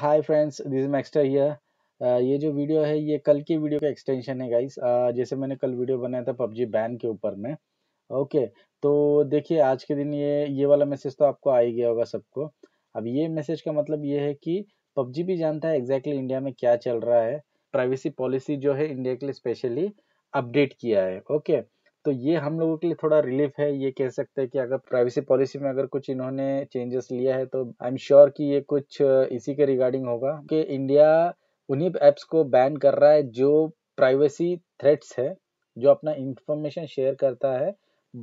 Hi friends this is Maxter here ये जो video है ये कल की वीडियो का एक्सटेंशन है गाइस uh, जैसे मैंने कल वीडियो बनाया था पबजी बैन के ऊपर में ओके okay, तो देखिए आज के दिन ये ये वाला मैसेज तो आपको आ ही गया होगा सबको अब ये मैसेज का मतलब ये है कि पबजी भी जानता है एग्जैक्टली exactly इंडिया में क्या चल रहा है प्राइवेसी पॉलिसी जो है इंडिया के लिए स्पेशली अपडेट किया है ओके okay, तो ये हम लोगों के लिए थोड़ा रिलीफ है ये कह सकते हैं कि अगर प्राइवेसी पॉलिसी में अगर कुछ इन्होंने चेंजेस लिया है तो आई एम श्योर कि ये कुछ इसी के रिगार्डिंग होगा कि इंडिया उन्हीं ऐप्स को बैन कर रहा है जो प्राइवेसी थ्रेट्स है जो अपना इंफॉर्मेशन शेयर करता है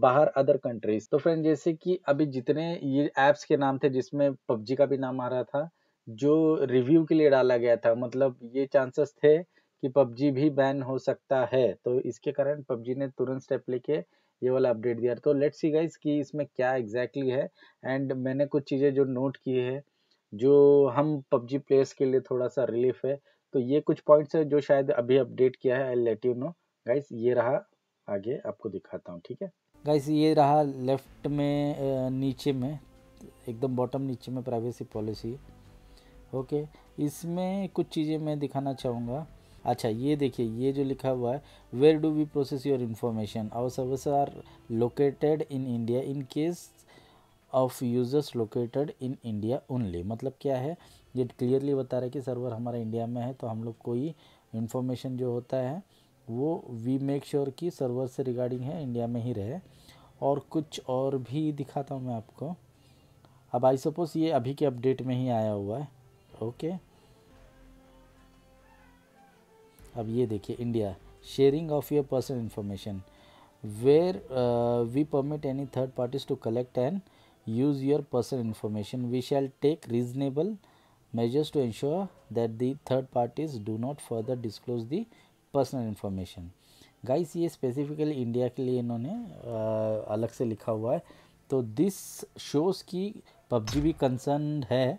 बाहर अदर कंट्रीज तो फ्रेंड जैसे कि अभी जितने ये ऐप्स के नाम थे जिसमें पबजी का भी नाम आ रहा था जो रिव्यू के लिए डाला गया था मतलब ये चांसेस थे कि पबजी भी बैन हो सकता है तो इसके कारण पबजी ने तुरंत स्टेप लेके ये वाला अपडेट दिया तो लेट्स सी गाइस कि इसमें क्या एग्जैक्टली exactly है एंड मैंने कुछ चीज़ें जो नोट की है जो हम पबजी प्लेयर्स के लिए थोड़ा सा रिलीफ है तो ये कुछ पॉइंट्स है जो शायद अभी अपडेट किया है I let you know guys ये रहा आगे आपको दिखाता हूँ ठीक है गाइस ये रहा लेफ्ट में नीचे में एकदम बॉटम नीचे में प्राइवेसी पॉलिसी ओके इसमें कुछ चीज़ें मैं दिखाना चाहूँगा अच्छा ये देखिए ये जो लिखा हुआ है where do we process your information our service are located in India in case of users located in India only मतलब क्या है ये क्लियरली बता रहा है कि सर्वर हमारा इंडिया में है तो हम लोग कोई इन्फॉर्मेशन जो होता है वो वी मेक श्योर कि सर्वर से रिगार्डिंग है इंडिया में ही रहे और कुछ और भी दिखाता हूँ मैं आपको अब आई सपोज़ ये अभी के अपडेट में ही आया हुआ है ओके okay? अब ये देखिए India sharing of your personal information where we permit any third parties to collect and use your personal information we shall take reasonable measures to ensure that the third parties do not further disclose the personal information guys ये specifically India के लिए इन्होंने uh, अलग से लिखा हुआ है तो दिस शोज की पबजी भी कंसर्न है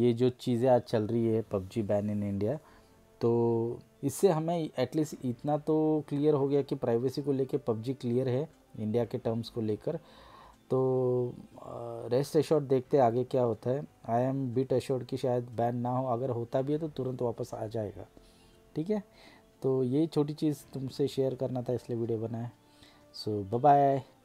ये जो चीज़ें आज चल रही है पबजी बैन इन इंडिया तो इससे हमें एटलीस्ट इतना तो क्लियर हो गया कि प्राइवेसी को लेके पबजी क्लियर है इंडिया के टर्म्स को लेकर तो रेस्ट एश्योर्ड देखते आगे क्या होता है आई एम बिट एश्योर्ड कि शायद बैन ना हो अगर होता भी है तो तुरंत वापस आ जाएगा ठीक है तो ये छोटी चीज़ तुमसे शेयर करना था इसलिए वीडियो बनाए सो बाय